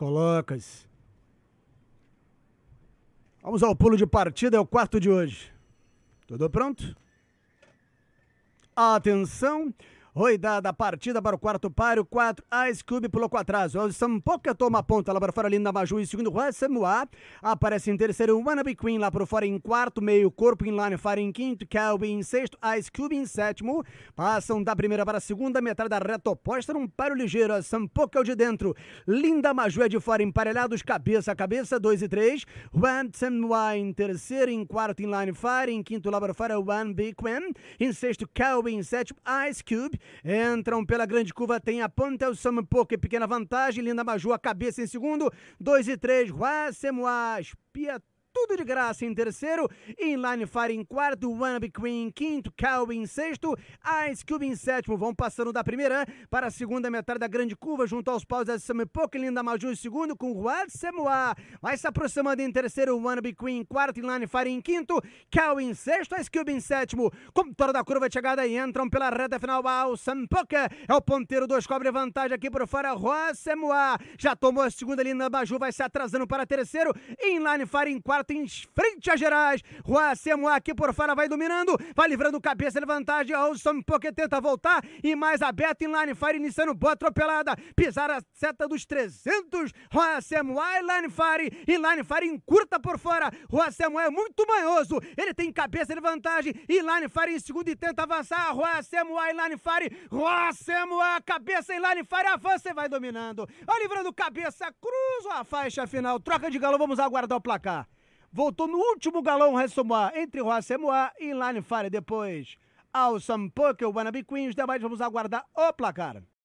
Colocas. Vamos ao pulo de partida, é o quarto de hoje. Tudo pronto? Atenção! Roidada, a partida para o quarto páreo, 4, Ice Cube pulou com atraso. É o Sampoca toma a ponta lá para fora, Linda Maju em segundo, Juan Aparece em terceiro, Wannabe Queen lá para fora em quarto, meio, Corpo Inline Fire em quinto, Calvin em sexto, Ice Cube em sétimo. Passam da primeira para a segunda, metade da reta oposta num páreo ligeiro, a é Sampoca é o de dentro, Linda Maju é de fora, emparelhados, cabeça a cabeça, 2 e 3, Juan em terceiro, em quarto, Inline Fire, em quinto, lá para fora, Wannabe Queen. Em sexto, Calvin, em sétimo, Ice Cube. Entram pela grande curva, tem a Pantel Sampoque, pequena vantagem. Linda Maju, a cabeça em segundo. 2 e 3, Guacemoás, Piatã tudo de graça em terceiro, Inline Fire em quarto, Wannabe Queen em quinto, Cow em sexto, Ice Cube em sétimo, vão passando da primeira para a segunda metade da grande curva, junto aos paus da Samipoca, Linda Maju em segundo, com Juan Semoa, vai se aproximando em terceiro, Wannabe Queen em quarto, Inline Fire em quinto, Cow em sexto, Ice Cube em sétimo, toda da curva de chegada e entram pela reta final ao Sampoca, é o ponteiro dois cobre vantagem aqui por fora, Juan Semoa, já tomou a segunda, Linda Maju vai se atrasando para terceiro, Inline Fire em quarto, Martins, frente a Gerais. Rua Semoá aqui por fora vai dominando, vai livrando cabeça de vantagem. Olson Pocket tenta voltar e mais aberto em Line Fire, iniciando boa atropelada. Pisar a seta dos 300. Rua Semoá e Line Fire. E Line Fire encurta por fora. Rua Semoá é muito manhoso. Ele tem cabeça de vantagem. E Line Fire em segundo e tenta avançar. Rua Semoá e Line Fire. Juan Semoá, cabeça em Line Fire. Avança e vai dominando. Vai livrando cabeça, cruza a faixa final. Troca de galo, vamos aguardar o placar voltou no último galão Ressomar, entre Roa Semoá e Line Fire depois. Ao Sampoque, o Wannabe Queens, demais vamos aguardar o placar.